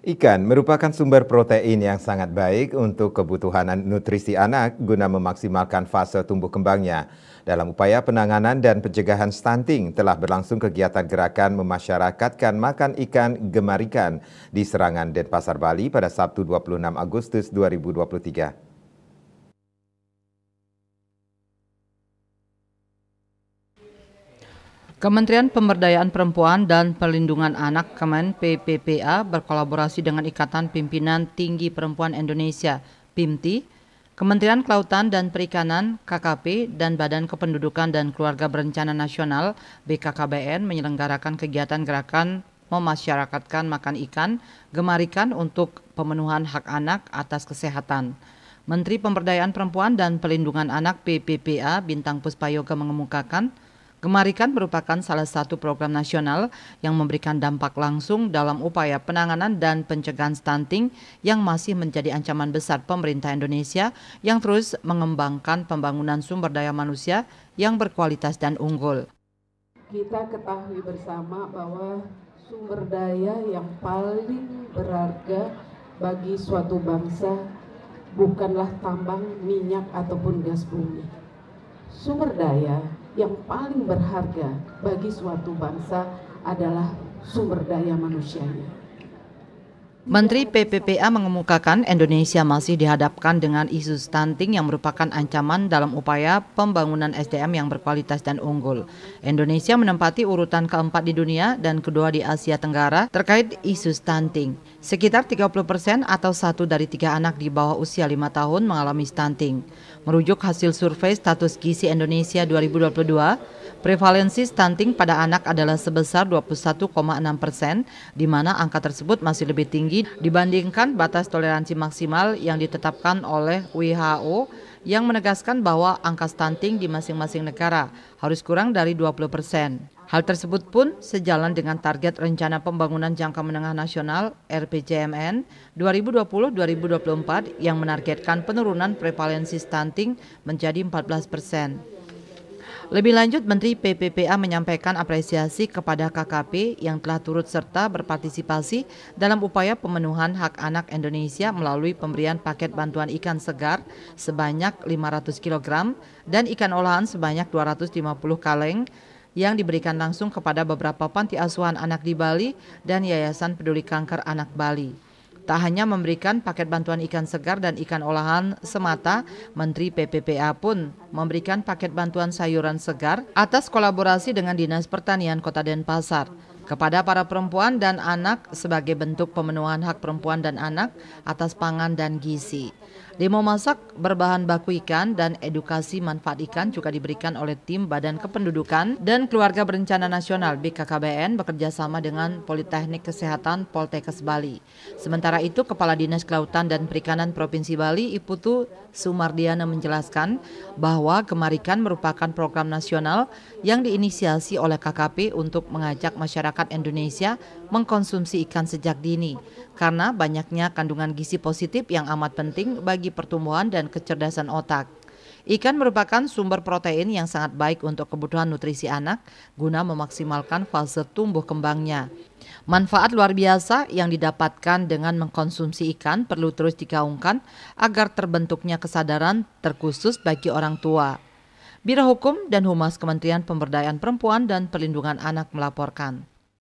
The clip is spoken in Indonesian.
Ikan merupakan sumber protein yang sangat baik untuk kebutuhan nutrisi anak guna memaksimalkan fase tumbuh kembangnya. Dalam upaya penanganan dan pencegahan stunting telah berlangsung kegiatan gerakan memasyarakatkan makan ikan gemarikan di Serangan Denpasar Bali pada Sabtu 26 Agustus 2023. Kementerian Pemberdayaan Perempuan dan Perlindungan Anak Kemen PPPA berkolaborasi dengan Ikatan Pimpinan Tinggi Perempuan Indonesia PIMTI, Kementerian Kelautan dan Perikanan KKP dan Badan Kependudukan dan Keluarga Berencana Nasional BKKBN menyelenggarakan kegiatan gerakan memasyarakatkan makan ikan gemarikan untuk pemenuhan hak anak atas kesehatan. Menteri Pemberdayaan Perempuan dan Perlindungan Anak PPPA Bintang Puspayoga mengemukakan Kemarikan merupakan salah satu program nasional yang memberikan dampak langsung dalam upaya penanganan dan pencegahan stunting yang masih menjadi ancaman besar pemerintah Indonesia yang terus mengembangkan pembangunan sumber daya manusia yang berkualitas dan unggul. Kita ketahui bersama bahwa sumber daya yang paling berharga bagi suatu bangsa bukanlah tambang, minyak, ataupun gas bumi. Sumber daya yang paling berharga bagi suatu bangsa adalah sumber daya manusianya. Menteri PPPA mengemukakan Indonesia masih dihadapkan dengan isu stunting yang merupakan ancaman dalam upaya pembangunan SDM yang berkualitas dan unggul. Indonesia menempati urutan keempat di dunia dan kedua di Asia Tenggara terkait isu stunting. Sekitar 30 persen atau satu dari tiga anak di bawah usia lima tahun mengalami stunting. Merujuk hasil survei status gizi Indonesia 2022, prevalensi stunting pada anak adalah sebesar 21,6 persen, di mana angka tersebut masih lebih tinggi dibandingkan batas toleransi maksimal yang ditetapkan oleh WHO yang menegaskan bahwa angka stunting di masing-masing negara harus kurang dari 20 persen. Hal tersebut pun sejalan dengan target Rencana Pembangunan Jangka Menengah Nasional RPJMN 2020-2024 yang menargetkan penurunan prevalensi stunting menjadi 14 persen. Lebih lanjut, Menteri PPPA menyampaikan apresiasi kepada KKP yang telah turut serta berpartisipasi dalam upaya pemenuhan hak anak Indonesia melalui pemberian paket bantuan ikan segar sebanyak 500 kg dan ikan olahan sebanyak 250 kaleng yang diberikan langsung kepada beberapa panti asuhan anak di Bali dan Yayasan Peduli Kanker Anak Bali. Tak hanya memberikan paket bantuan ikan segar dan ikan olahan semata, Menteri PPPA pun memberikan paket bantuan sayuran segar atas kolaborasi dengan Dinas Pertanian Kota Denpasar kepada para perempuan dan anak sebagai bentuk pemenuhan hak perempuan dan anak atas pangan dan gizi. Demo masak berbahan baku ikan dan edukasi manfaat ikan juga diberikan oleh tim Badan Kependudukan dan Keluarga Berencana Nasional BKKBN bekerja sama dengan Politeknik Kesehatan Poltekes Bali. Sementara itu, Kepala Dinas Kelautan dan Perikanan Provinsi Bali Iputu Sumardiana menjelaskan bahwa kemarikan merupakan program nasional yang diinisiasi oleh KKP untuk mengajak masyarakat Indonesia mengkonsumsi ikan sejak dini karena banyaknya kandungan gizi positif yang amat penting bagi pertumbuhan dan kecerdasan otak. Ikan merupakan sumber protein yang sangat baik untuk kebutuhan nutrisi anak guna memaksimalkan fase tumbuh kembangnya. Manfaat luar biasa yang didapatkan dengan mengkonsumsi ikan perlu terus digaungkan agar terbentuknya kesadaran terkhusus bagi orang tua. Biro Hukum dan Humas Kementerian Pemberdayaan Perempuan dan Perlindungan Anak melaporkan.